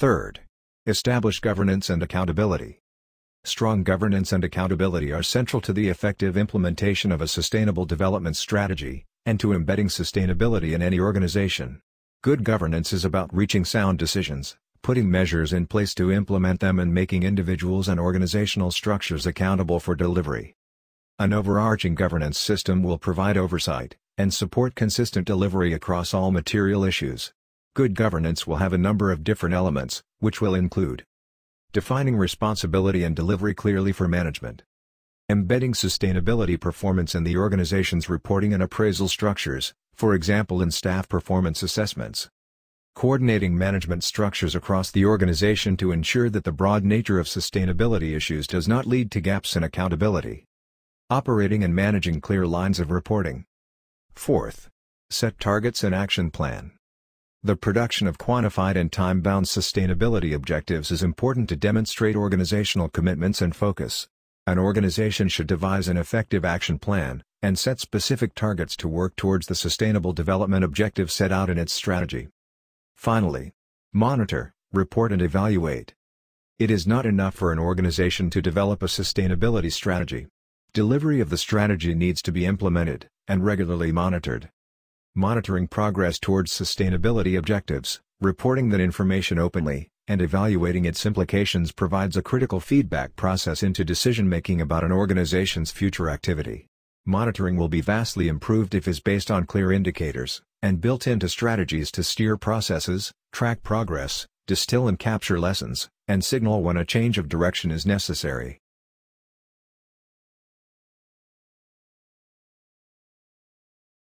Third, establish governance and accountability. Strong governance and accountability are central to the effective implementation of a sustainable development strategy, and to embedding sustainability in any organization. Good governance is about reaching sound decisions, putting measures in place to implement them and making individuals and organizational structures accountable for delivery. An overarching governance system will provide oversight, and support consistent delivery across all material issues. Good governance will have a number of different elements, which will include defining responsibility and delivery clearly for management, embedding sustainability performance in the organization's reporting and appraisal structures, for example in staff performance assessments, coordinating management structures across the organization to ensure that the broad nature of sustainability issues does not lead to gaps in accountability, operating and managing clear lines of reporting. Fourth, set targets and action plan. The production of quantified and time-bound sustainability objectives is important to demonstrate organizational commitments and focus. An organization should devise an effective action plan, and set specific targets to work towards the sustainable development objective set out in its strategy. Finally, monitor, report and evaluate. It is not enough for an organization to develop a sustainability strategy. Delivery of the strategy needs to be implemented, and regularly monitored monitoring progress towards sustainability objectives, reporting that information openly, and evaluating its implications provides a critical feedback process into decision-making about an organization's future activity. Monitoring will be vastly improved if is based on clear indicators, and built into strategies to steer processes, track progress, distill and capture lessons, and signal when a change of direction is necessary.